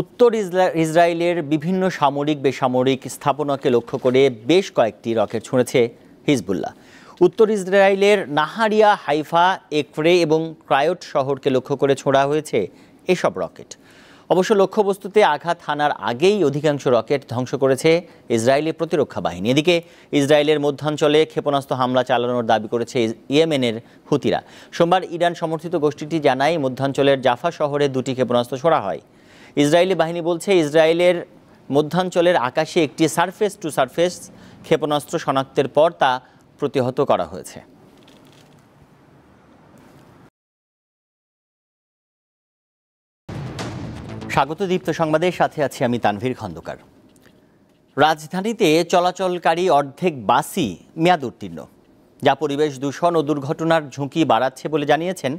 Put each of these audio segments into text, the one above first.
উত্তর ইসরায়েলের বিভিন্ন সামরিক বেসামরিক স্থাপনাকে লক্ষ্য করে বেশ কয়েকটি রকেট ছুঁড়েছে হিজবুল্লাহ উত্তর ইসরায়েলের নাহারিয়া হাইফা একফ্রে এবং ক্রায়ট শহরকে লক্ষ্য করে ছোঁড়া হয়েছে এসব রকেট অবশ্য লক্ষ্যবস্তুতে আঘাত হানার আগেই অধিকাংশ রকেট ধ্বংস করেছে ইসরায়েলি প্রতিরক্ষা বাহিনী এদিকে ইসরায়েলের মধ্যাঞ্চলে ক্ষেপণাস্ত্র হামলা চালানোর দাবি করেছে ইয়েমেনের হুতিরা সোমবার ইরান সমর্থিত গোষ্ঠীটি জানায় মধ্যাঞ্চলের জাফা শহরে দুটি ক্ষেপণাস্ত্র ছোড়া হয় ইসরায়েলি বাহিনী বলছে ইসরায়েলের মধ্যাঞ্চলের আকাশে একটি সারফেস টু সারফেস ক্ষেপণাস্ত্র শনাক্তের পর তা প্রতিহত করা হয়েছে স্বাগত দীপ্ত সংবাদের সাথে আছি আমি তানভীর খন্দকার রাজধানীতে চলাচলকারী অর্ধেক বাসই মেয়াদ উত্তীর্ণ যা পরিবেশ দূষণ ও দুর্ঘটনার ঝুঁকি বাড়াচ্ছে বলে জানিয়েছেন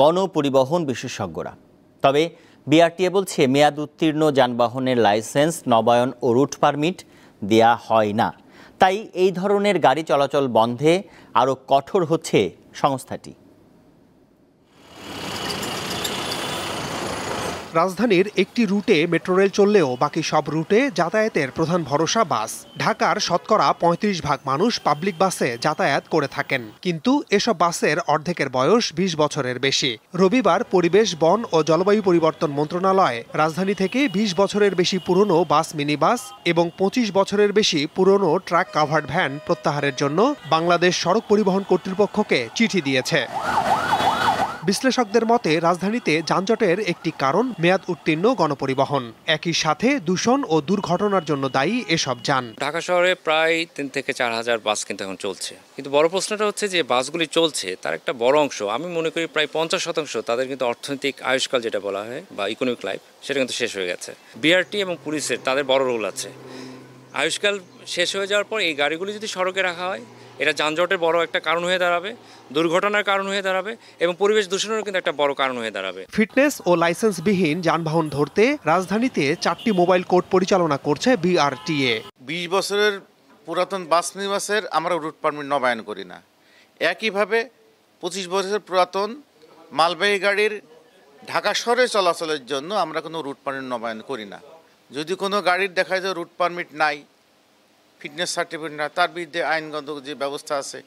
গণপরিবহন বিশেষজ্ঞরা তবে বিআরটিএ বলছে মেয়াদ উত্তীর্ণ যানবাহনের লাইসেন্স নবায়ন ও রুট পারমিট দেয়া হয় না তাই এই ধরনের গাড়ি চলাচল বন্ধে আরও কঠোর হচ্ছে সংস্থাটি রাজধানীর একটি রুটে মেট্রো রেল চললেও বাকি সব রুটে যাতায়াতের প্রধান ভরসা বাস ঢাকার শতকরা ৩৫ ভাগ মানুষ পাবলিক বাসে যাতায়াত করে থাকেন কিন্তু এসব বাসের অর্ধেকের বয়স ২০ বছরের বেশি রবিবার পরিবেশ বন ও জলবায়ু পরিবর্তন মন্ত্রণালয় রাজধানী থেকে ২০ বছরের বেশি পুরনো বাস মিনিবাস এবং ২৫ বছরের বেশি পুরনো ট্রাক কাভার্ড ভ্যান প্রত্যাহারের জন্য বাংলাদেশ সড়ক পরিবহন কর্তৃপক্ষকে চিঠি দিয়েছে বিশ্লেষকদের মতে রাজধানীতে যানজটের একটি কারণ মেয়াদ উত্তীর্ণ গণপরিবহন একই সাথে দূষণ ও দুর্ঘটনার জন্য দায়ী এসব যান ঢাকা শহরে প্রায় তিন থেকে চার হাজার বাস কিন্তু এখন চলছে কিন্তু বড় প্রশ্নটা হচ্ছে যে বাসগুলি চলছে তার একটা বড় অংশ আমি মনে করি প্রায় পঞ্চাশ শতাংশ তাদের কিন্তু অর্থনৈতিক আয়ুষ্কাল যেটা বলা হয় বা ইকোনমিক লাইফ সেটা কিন্তু শেষ হয়ে গেছে বিআরটি এবং পুলিশের তাদের বড় রোল আছে আয়ুষ্কাল শেষ হয়ে যাওয়ার পর এই গাড়িগুলি যদি সড়কে রাখা হয় এটা যানজটের বড় একটা কারণ হয়ে দাঁড়াবে দুর্ঘটনার কারণ হয়ে দাঁড়াবে এবং পরিবেশ দূষণেরও কিন্তু একটা বড় কারণ হয়ে দাঁড়াবে ফিটনেস ও লাইসেন্সবিহীন যানবাহন ধরতে রাজধানীতে চারটি মোবাইল কোর্ট পরিচালনা করছে বিআরটিএ বিশ বছরের পুরাতন বাস নিবাসের আমরা রুট পারমিট নবায়ন করি না একইভাবে পঁচিশ বছরের পুরাতন মালবাহী গাড়ির ঢাকা শহরে চলাচলের জন্য আমরা কোনো রুট পারমিট নবায়ন করি না যদি কোনো গাড়ির দেখা যায় রুট পারমিট নাই ফিটনেস সার্টিফিকেট না তার বিরুদ্ধে আইনগত যে ব্যবস্থা আছে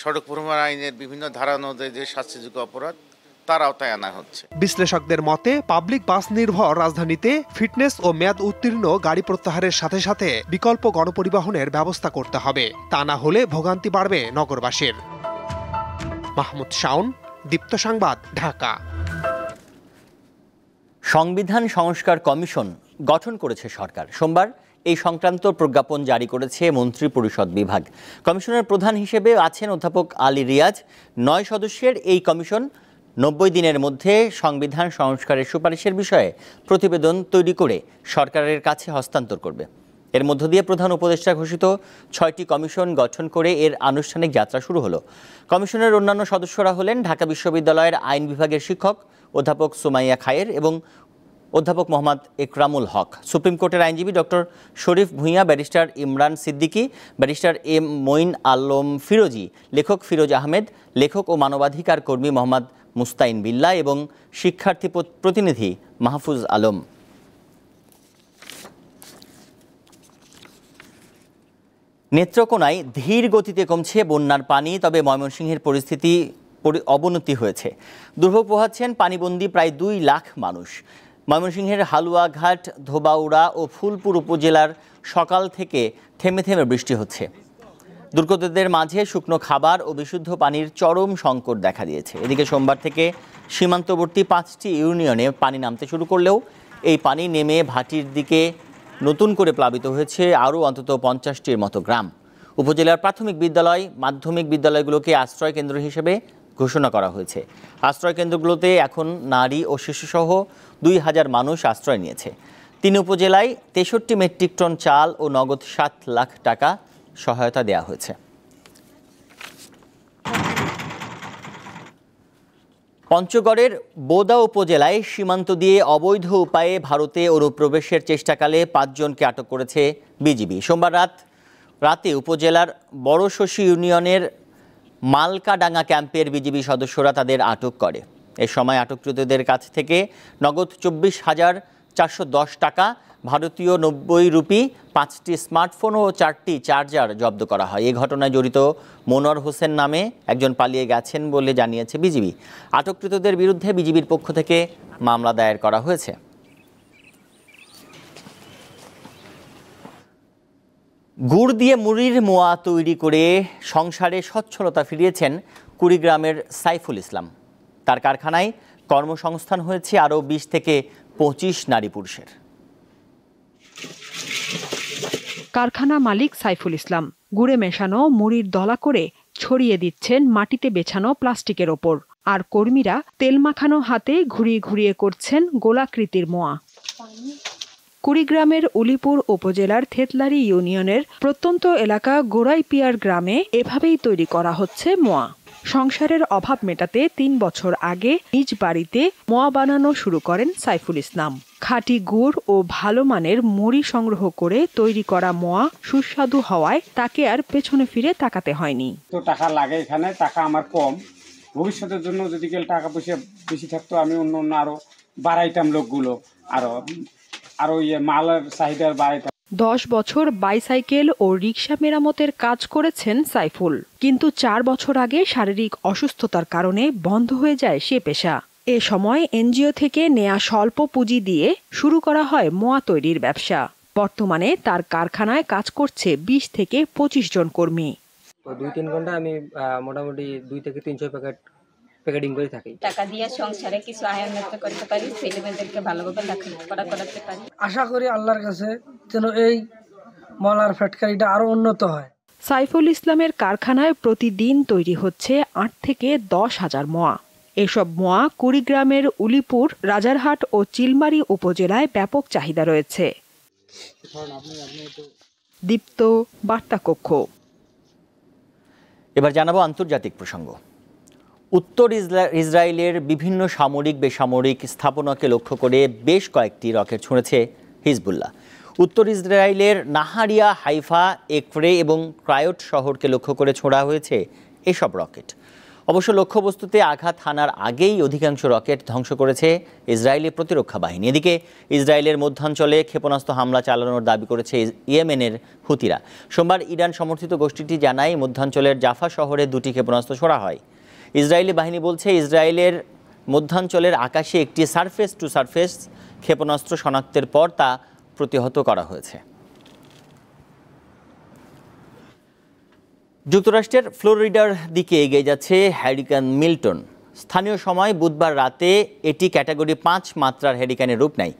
সড়ক পরিবহন আইনের বিভিন্ন ধারা অনুযায়ী যে শাস্তিযোগ্য অপরাধ আওতায় আনা হচ্ছে বিশ্লেষকদের মতে পাবলিক বাস নির্ভর রাজধানীতে ফিটনেস ও মেয়াদ উত্তীর্ণ গাড়ি প্রত্যাহারের সাথে সাথে বিকল্প গণপরিবহনের ব্যবস্থা করতে হবে তা না হলে ভোগান্তি বাড়বে নগরবাসীর মাহমুদ শাউন দীপ্ত সংবাদ ঢাকা সংবিধান সংস্কার কমিশন গঠন করেছে সরকার সোমবার এই সংক্রান্ত প্রজ্ঞাপন জারি করেছে মন্ত্রী পরিষদ বিভাগ কমিশনের প্রধান হিসেবে আছেন অধ্যাপক আলী রিয়াজ নয় সদস্যের এই কমিশন নব্বই দিনের মধ্যে সংবিধান সংস্কারের সুপারিশের বিষয়ে প্রতিবেদন তৈরি করে সরকারের কাছে হস্তান্তর করবে এর মধ্য দিয়ে প্রধান উপদেষ্টা ঘোষিত ছয়টি কমিশন গঠন করে এর আনুষ্ঠানিক যাত্রা শুরু হলো কমিশনের অন্যান্য সদস্যরা হলেন ঢাকা বিশ্ববিদ্যালয়ের আইন বিভাগের শিক্ষক অধ্যাপক সুমাইয়া খায়ের এবং অধ্যাপক মোহাম্মদ ইকরামুল হক সুপ্রিম কোর্টের আইনজীবী doctor Sharif Bhuiyan barrister Imran Siddiqui barrister M Moin Alam Firozi লেখক ফিরোজ আহমেদ লেখক ও মানবাধিকার কর্মী মোহাম্মদ মুস্তাইন বিল্লা এবং শিক্ষার্থী প্রতিনিধি মাহফুজ আলম নেত্রকোনায় ধীর গতিতে কমছে বন্যার পানি তবে ময়মনসিংহের পরিস্থিতি অবনতি হয়েছে দুর্ভোগ পোহাচ্ছেন পানিবন্দী প্রায় দুই লাখ মানুষ ময়মনসিংহের হালুয়াঘাট ধোবাউড়া ও ফুলপুর উপজেলার সকাল থেকে থেমে থেমে বৃষ্টি হচ্ছে দুর্গতদের মাঝে শুকনো খাবার ও বিশুদ্ধ পানির চরম সংকট দেখা দিয়েছে এদিকে সোমবার থেকে সীমান্তবর্তী পাঁচটি ইউনিয়নে পানি নামতে শুরু করলেও এই পানি নেমে ভাটির দিকে নতুন করে প্লাবিত হয়েছে আরও অন্তত পঞ্চাশটির মতো গ্রাম উপজেলার প্রাথমিক বিদ্যালয় মাধ্যমিক বিদ্যালয়গুলোকে আশ্রয় কেন্দ্র হিসেবে ঘোষণা করা হয়েছে আশ্রয়কেন্দ্রগুলোতে এখন নারী ও শিশুসহ দুই হাজার মানুষ আশ্রয় নিয়েছে তিন উপজেলায় তেষট্টি মেট্রিক টন চাল ও নগদ সাত লাখ টাকা সহায়তা দেয়া হয়েছে পঞ্চগড়ের বোদা উপজেলায় সীমান্ত দিয়ে অবৈধ উপায়ে ভারতে অনুপ্রবেশের চেষ্টাকালে পাঁচজনকে আটক করেছে বিজিবি সোমবার রাত রাতে উপজেলার বড়শশী ইউনিয়নের মালকাডাঙ্গা ক্যাম্পের বিজিবি সদস্যরা তাদের আটক করে এ সময় আটককৃতদের কাছ থেকে নগদ চব্বিশ হাজার চারশো দশ টাকা ভারতীয় নব্বই রুপি পাঁচটি স্মার্টফোন ও চারটি চার্জার জব্দ করা হয় এ ঘটনায় জড়িত মনোয়ার হোসেন নামে একজন পালিয়ে গেছেন বলে জানিয়েছে বিজিবি আটককৃতদের বিরুদ্ধে বিজিবির পক্ষ থেকে মামলা দায়ের করা হয়েছে গুড় দিয়ে মুড়ির মোয়া তৈরি করে সংসারে সচ্ছলতা ফিরিয়েছেন কুড়িগ্রামের সাইফুল ইসলাম তার কারখানায় কর্মসংস্থান হয়েছে আরও বিশ থেকে পঁচিশ নারী পুরুষের কারখানা মালিক সাইফুল ইসলাম গুড়ে মেশানো মুড়ির দলা করে ছড়িয়ে দিচ্ছেন মাটিতে বেছানো প্লাস্টিকের ওপর আর কর্মীরা তেল মাখানো হাতে ঘুরিয়ে ঘুরিয়ে করছেন গোলাকৃতির মোয়া কুড়িগ্রামের উলিপুর উপজেলার থেতলারি ইউনিয়নের প্রত্যন্ত এলাকা গোড়াইপিয়ার গ্রামে এভাবেই তৈরি করা হচ্ছে মোয়া সংসারের অভাব মেটাতে তিন বছর আগে নিজ বাড়িতে মোয়া বানানো শুরু করেন সাইফুল ইসলাম খাঁটি গুড় ও ভালো মানের মুড়ি সংগ্রহ করে তৈরি করা মোয়া সুস্বাদু হওয়ায় তাকে আর পেছনে ফিরে তাকাতে হয়নি তো টাকা লাগে এখানে টাকা আমার কম ভবিষ্যতের জন্য যদি টাকা পয়সা বেশি থাকতো আমি অন্য অন্য আরো বাড়াইতাম লোকগুলো আরো আর ওই ইয়ে মালের চাহিদার বাড়িতে দশ বছর বাইসাইকেল ও রিক্সা মেরামতের কাজ করেছেন সাইফুল কিন্তু চার বছর আগে শারীরিক অসুস্থতার কারণে বন্ধ হয়ে যায় সে পেশা এ সময় এনজিও থেকে নেয়া স্বল্প পুঁজি দিয়ে শুরু করা হয় মোয়া তৈরির ব্যবসা বর্তমানে তার কারখানায় কাজ করছে বিশ থেকে পঁচিশ জন কর্মী দুই তিন ঘন্টা আমি মোটামুটি দুই থেকে তিনশো প্যাকেট প্যাকেটিং করে থাকি টাকা দিয়ে সংসারে কিছু আয় উন্নত করতে পারি ছেলে ভালোভাবে লেখাপড়া করাতে পারি আশা করি আল্লাহর কাছে যেন এই মলার ফ্যাটকারিটা আরো উন্নত হয় সাইফুল ইসলামের কারখানায় প্রতিদিন তৈরি হচ্ছে আট থেকে দশ হাজার মোয়া এসব মোয়া কুড়িগ্রামের উলিপুর রাজারহাট ও চিলমারি উপজেলায় ব্যাপক চাহিদা রয়েছে দীপ্ত বার্তা কক্ষ এবার জানাবো আন্তর্জাতিক প্রসঙ্গ উত্তর ইসরায়েলের বিভিন্ন সামরিক বেসামরিক স্থাপনাকে লক্ষ্য করে বেশ কয়েকটি রকেট ছুঁড়েছে হিজবুল্লাহ উত্তর ইসরায়েলের নাহারিয়া হাইফা একফ্রে এবং ক্রায়ট শহরকে লক্ষ্য করে ছোঁড়া হয়েছে এসব রকেট অবশ্য লক্ষ্যবস্তুতে আঘাত হানার আগেই অধিকাংশ রকেট ধ্বংস করেছে ইসরায়েলি প্রতিরক্ষা বাহিনী এদিকে ইসরায়েলের মধ্যাঞ্চলে ক্ষেপণাস্ত্র হামলা চালানোর দাবি করেছে ইয়েমেনের হুতিরা সোমবার ইরান সমর্থিত গোষ্ঠীটি জানায় মধ্যাঞ্চলের জাফা শহরে দুটি ক্ষেপণাস্ত্র ছোড়া হয় ইসরায়েলি বাহিনী বলছে ইসরায়েলের মধ্যাঞ্চলের আকাশে একটি সারফেস টু সারফেস ক্ষেপণাস্ত্র শনাক্তের পর তা প্রতিহত করা হয়েছে যুক্তরাষ্ট্রের ফ্লোরিডার দিকে এগিয়ে যাচ্ছে হ্যারিকান মিল্টন স্থানীয় সময় বুধবার রাতে এটি ক্যাটাগরি পাঁচ মাত্রার হ্যারিকানের রূপ নেয়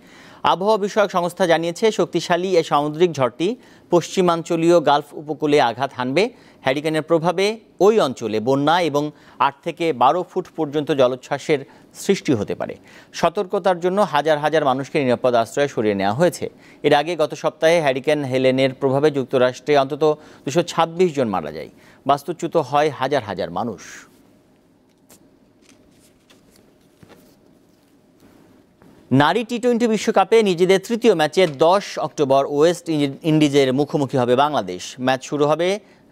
আবহাওয়া বিষয়ক সংস্থা জানিয়েছে শক্তিশালী এ সামুদ্রিক ঝড়টি পশ্চিমাঞ্চলীয় গালফ উপকূলে আঘাত হানবে হ্যারিকেনের প্রভাবে ওই অঞ্চলে বন্যা এবং আট থেকে বারো ফুট পর্যন্ত জলোচ্ছ্বাসের সৃষ্টি হতে পারে সতর্কতার জন্য হাজার হাজার মানুষকে নিরাপদ আশ্রয় সরিয়ে নেওয়া হয়েছে এর আগে গত সপ্তাহে হ্যারিকেন হেলেনের প্রভাবে যুক্তরাষ্ট্রে অন্তত দুশো জন মারা যায় বাস্তুচ্যুত হয় হাজার হাজার মানুষ নারী টি টোয়েন্টি বিশ্বকাপে নিজেদের তৃতীয় ম্যাচে দশ অক্টোবর ওয়েস্ট ইন্ডিজের মুখোমুখি হবে বাংলাদেশ ম্যাচ শুরু হবে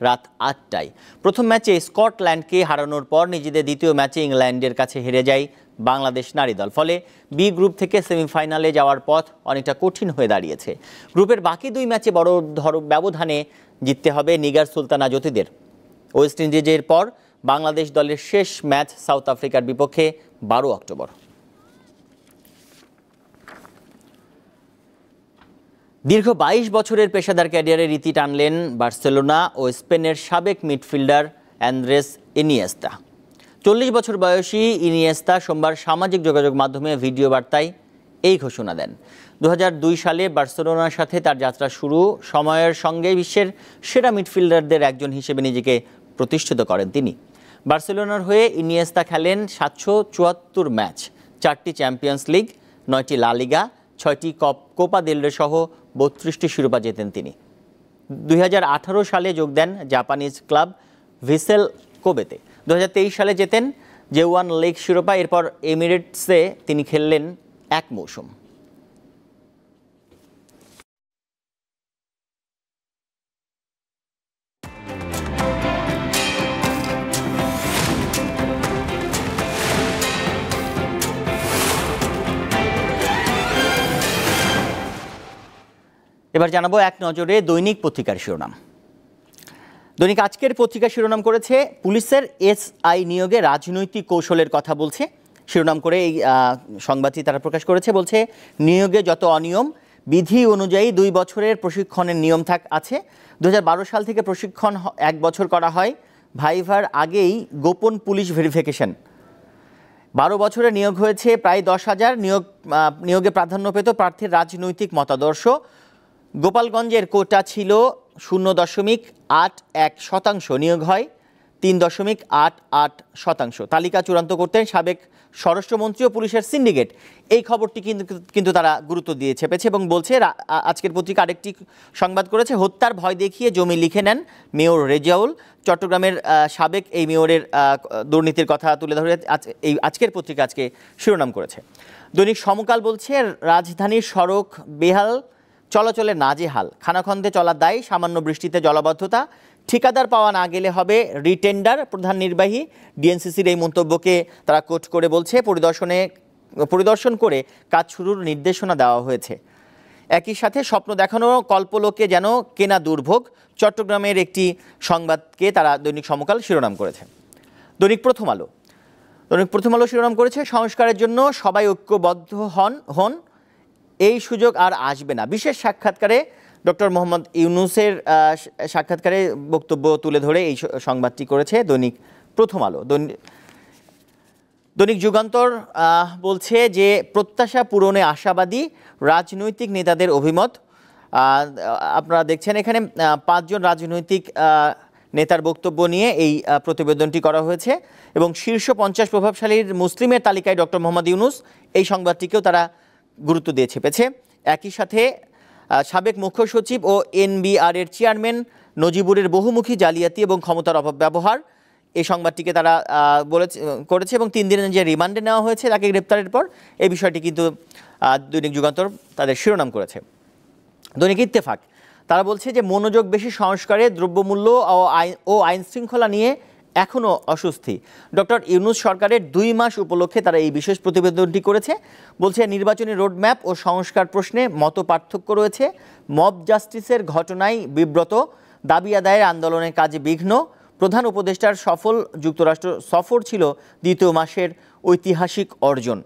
রাত আটটায় প্রথম ম্যাচে স্কটল্যান্ডকে হারানোর পর নিজেদের দ্বিতীয় ম্যাচে ইংল্যান্ডের কাছে হেরে যায় বাংলাদেশ নারী দল ফলে বি গ্রুপ থেকে সেমিফাইনালে যাওয়ার পথ অনেকটা কঠিন হয়ে দাঁড়িয়েছে গ্রুপের বাকি দুই ম্যাচে বড় ধর ব্যবধানে জিততে হবে নিগার সুলতানা জ্যোতিদের ওয়েস্ট ইন্ডিজের পর বাংলাদেশ দলের শেষ ম্যাচ সাউথ আফ্রিকার বিপক্ষে বারো অক্টোবর দীর্ঘ ২২ বছরের পেশাদার ক্যারিয়ারে রীতি টানলেন বার্সেলোনা ও স্পেনের সাবেক মিডফিল্ডার অ্যান্দ্রেস ইনিয়েস্তা চল্লিশ বছর বয়সী ইনিয়েস্তা সোমবার সামাজিক যোগাযোগ মাধ্যমে ভিডিও বার্তায় এই ঘোষণা দেন দু সালে বার্সেলোনার সাথে তার যাত্রা শুরু সময়ের সঙ্গে বিশ্বের সেরা মিডফিল্ডারদের একজন হিসেবে নিজেকে প্রতিষ্ঠিত করেন তিনি বার্সেলোনার হয়ে ইনিয়েস্তা খেলেন সাতশো চুয়াত্তর ম্যাচ চারটি চ্যাম্পিয়ন্স লিগ নয়টি লালিগা ছয়টি কপ কোপা দেলরে সহ বত্রিশটি শিরোপা জেতেন তিনি দুই সালে যোগ দেন জাপানিজ ক্লাব ভিসেল কোবেতে দু সালে জেতেন জেওয়ান লেক শিরোপা এরপর এমিরেটসে তিনি খেললেন এক মৌসুম এবার জানাবো এক নজরে দৈনিক পত্রিকার শিরোনাম দৈনিক আজকের পত্রিকা শিরোনাম করেছে পুলিশের এসআই নিয়োগে রাজনৈতিক কৌশলের কথা বলছে শিরোনাম করে এই সংবাদটি তারা প্রকাশ করেছে বলছে নিয়োগে যত অনিয়ম বিধি অনুযায়ী দুই বছরের প্রশিক্ষণের নিয়ম থাক আছে দু সাল থেকে প্রশিক্ষণ এক বছর করা হয় ভাইভার আগেই গোপন পুলিশ ভেরিফিকেশন বারো বছরে নিয়োগ হয়েছে প্রায় দশ হাজার নিয়োগ নিয়োগে প্রাধান্য পেত প্রার্থীর রাজনৈতিক মতাদর্শ গোপালগঞ্জের কোটা ছিল শূন্য দশমিক আট এক শতাংশ নিয়োগ হয় তিন দশমিক আট আট শতাংশ তালিকা চূড়ান্ত করতেন সাবেক স্বরাষ্ট্রমন্ত্রী ও পুলিশের সিন্ডিকেট এই খবরটি কিন্তু কিন্তু তারা গুরুত্ব দিয়ে ছেপেছে এবং বলছে আজকের পত্রিকা আরেকটি সংবাদ করেছে হত্যার ভয় দেখিয়ে জমি লিখে নেন মেয়র রেজাউল চট্টগ্রামের সাবেক এই মেয়রের দুর্নীতির কথা তুলে ধরে এই আজকের পত্রিকা আজকে শিরোনাম করেছে দৈনিক সমকাল বলছে রাজধানীর সড়ক বেহাল চলাচলে নাজেহাল খানাখন্দে চলার দায়ী সামান্য বৃষ্টিতে জলাবদ্ধতা ঠিকাদার পাওয়া না গেলে হবে রিটেন্ডার প্রধান নির্বাহী ডিএনসিসির এই মন্তব্যকে তারা কোট করে বলছে পরিদর্শনে পরিদর্শন করে কাজ শুরুর নির্দেশনা দেওয়া হয়েছে একই সাথে স্বপ্ন দেখানো কল্পলোকে যেন কেনা দুর্ভোগ চট্টগ্রামের একটি সংবাদকে তারা দৈনিক সমকাল শিরোনাম করেছে দৈনিক প্রথম আলো দৈনিক প্রথম আলো শিরোনাম করেছে সংস্কারের জন্য সবাই ঐক্যবদ্ধ হন হন এই সুযোগ আর আসবে না বিশেষ সাক্ষাৎকারে ডক্টর মোহাম্মদ ইউনুসের সাক্ষাৎকারে বক্তব্য তুলে ধরে এই সংবাদটি করেছে দৈনিক প্রথম আলো দৈনিক যুগান্তর বলছে যে প্রত্যাশা পূরণে আশাবাদী রাজনৈতিক নেতাদের অভিমত আপনারা দেখছেন এখানে পাঁচজন রাজনৈতিক নেতার বক্তব্য নিয়ে এই প্রতিবেদনটি করা হয়েছে এবং শীর্ষ পঞ্চাশ প্রভাবশালীর মুসলিমের তালিকায় ডক্টর মোহাম্মদ ইউনুস এই সংবাদটিকেও তারা গুরুত্ব দিয়ে ছেপেছে একই সাথে সাবেক মুখ্য সচিব ও এনবিআর এর চেয়ারম্যান নজিবুরের বহুমুখী জালিয়াতি এবং ক্ষমতার অভাব ব্যবহার এই সংবাদটিকে তারা বলেছে করেছে এবং তিন দিনের যে রিমান্ডে নেওয়া হয়েছে তাকে গ্রেপ্তারের পর এই বিষয়টি কিন্তু দৈনিক যুগান্তর তাদের শিরোনাম করেছে দৈনিক ইত্তেফাক তারা বলছে যে মনোযোগ বেশি সংস্কারে দ্রব্যমূল্য ও আইন শৃঙ্খলা নিয়ে এখনও অস্বস্তি ডক্টর ইউনুস সরকারের দুই মাস উপলক্ষে তারা এই বিশেষ প্রতিবেদনটি করেছে বলছে নির্বাচনী রোডম্যাপ ও সংস্কার প্রশ্নে মত পার্থক্য রয়েছে মব জাস্টিসের ঘটনায় বিব্রত দাবি আদায়ের আন্দোলনের কাজে বিঘ্ন প্রধান উপদেষ্টার সফল যুক্তরাষ্ট্র সফর ছিল দ্বিতীয় মাসের ঐতিহাসিক অর্জন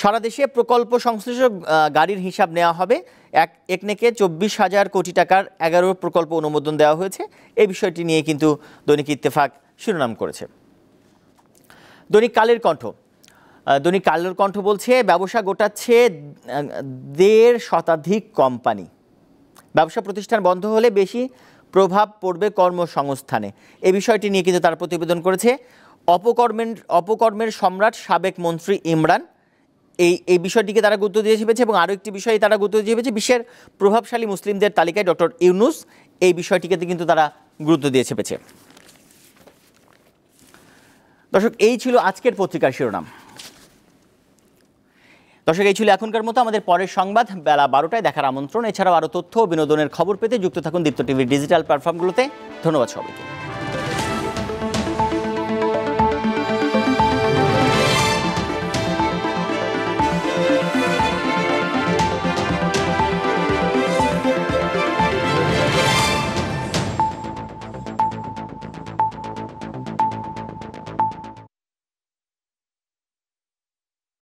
সারা দেশে প্রকল্প সংশ্লিষ্ট গাড়ির হিসাব নেওয়া হবে এক একনেকে চব্বিশ হাজার কোটি টাকার এগারো প্রকল্প অনুমোদন দেওয়া হয়েছে এই বিষয়টি নিয়ে কিন্তু দৈনিক ইত্তেফাক শিরোনাম করেছে দৈনিক কালের কণ্ঠ দৈনিক কালের কণ্ঠ বলছে ব্যবসা গোটাচ্ছে দেড় শতাধিক কোম্পানি ব্যবসা প্রতিষ্ঠান বন্ধ হলে বেশি প্রভাব পড়বে কর্মসংস্থানে এ বিষয়টি নিয়ে কিন্তু তার প্রতিবেদন করেছে অপকর্মের অপকর্মের সম্রাট সাবেক মন্ত্রী ইমরান এই এই বিষয়টিকে তারা গুরুত্ব দিয়ে চেপেছে এবং আরও একটি বিষয়ে তারা গুরুত্ব দিয়ে চেপেছে বিশ্বের প্রভাবশালী মুসলিমদের তালিকায় ডক্টর ইউনুস এই বিষয়টিকে কিন্তু তারা গুরুত্ব দিয়ে চেপেছে দর্শক এই ছিল আজকের পত্রিকার শিরোনাম দর্শক এই ছিল এখনকার মতো আমাদের পরের সংবাদ বেলা বারোটায় দেখার আমন্ত্রণ এছাড়াও আরও তথ্য ও বিনোদনের খবর পেতে যুক্ত থাকুন দীপ্ত টিভির ডিজিটাল প্ল্যাটফর্মগুলোতে ধন্যবাদ সবাইকে